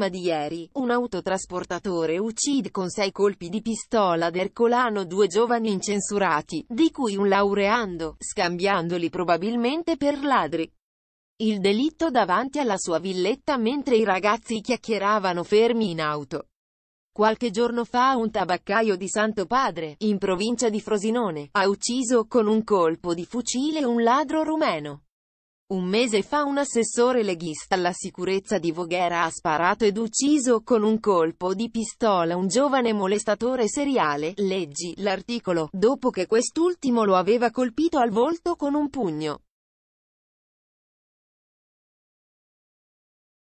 prima di ieri, un autotrasportatore uccide con sei colpi di pistola ad Ercolano due giovani incensurati, di cui un laureando, scambiandoli probabilmente per ladri. Il delitto davanti alla sua villetta mentre i ragazzi chiacchieravano fermi in auto. Qualche giorno fa un tabaccaio di Santo Padre, in provincia di Frosinone, ha ucciso con un colpo di fucile un ladro rumeno. Un mese fa un assessore leghista alla sicurezza di Voghera ha sparato ed ucciso con un colpo di pistola un giovane molestatore seriale, leggi, l'articolo, dopo che quest'ultimo lo aveva colpito al volto con un pugno.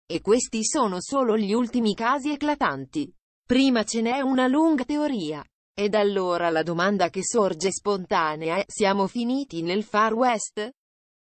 E questi sono solo gli ultimi casi eclatanti. Prima ce n'è una lunga teoria. Ed allora la domanda che sorge spontanea è, siamo finiti nel Far West?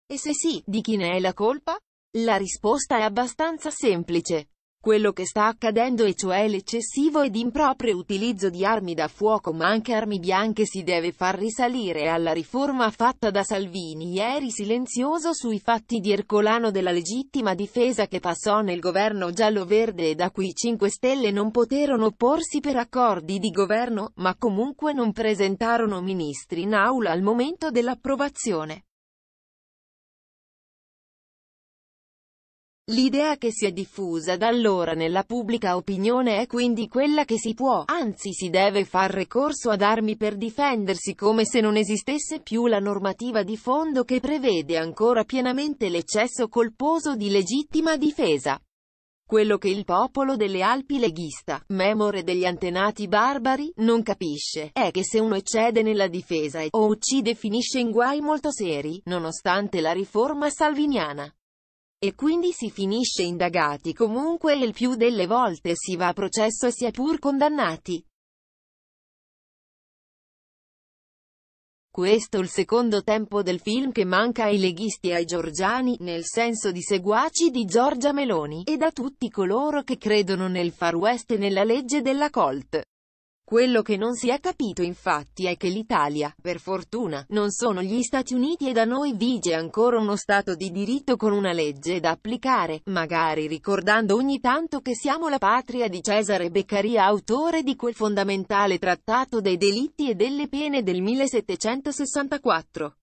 E se sì, di chi ne è la colpa? La risposta è abbastanza semplice. Quello che sta accadendo e cioè l'eccessivo ed improprio utilizzo di armi da fuoco ma anche armi bianche si deve far risalire alla riforma fatta da Salvini ieri silenzioso sui fatti di Ercolano della legittima difesa che passò nel governo giallo-verde e da cui 5 Stelle non poterono opporsi per accordi di governo, ma comunque non presentarono ministri in aula al momento dell'approvazione. L'idea che si è diffusa da allora nella pubblica opinione è quindi quella che si può, anzi si deve far ricorso ad armi per difendersi come se non esistesse più la normativa di fondo che prevede ancora pienamente l'eccesso colposo di legittima difesa. Quello che il popolo delle Alpi leghista, memore degli antenati barbari, non capisce, è che se uno eccede nella difesa e, o uccide finisce in guai molto seri, nonostante la riforma salviniana. E quindi si finisce indagati comunque e il più delle volte si va a processo e si è pur condannati. Questo il secondo tempo del film che manca ai leghisti e ai giorgiani, nel senso di seguaci di Giorgia Meloni, e da tutti coloro che credono nel far west e nella legge della Colt. Quello che non si è capito infatti è che l'Italia, per fortuna, non sono gli Stati Uniti e da noi vige ancora uno Stato di diritto con una legge da applicare, magari ricordando ogni tanto che siamo la patria di Cesare Beccaria autore di quel fondamentale trattato dei delitti e delle pene del 1764.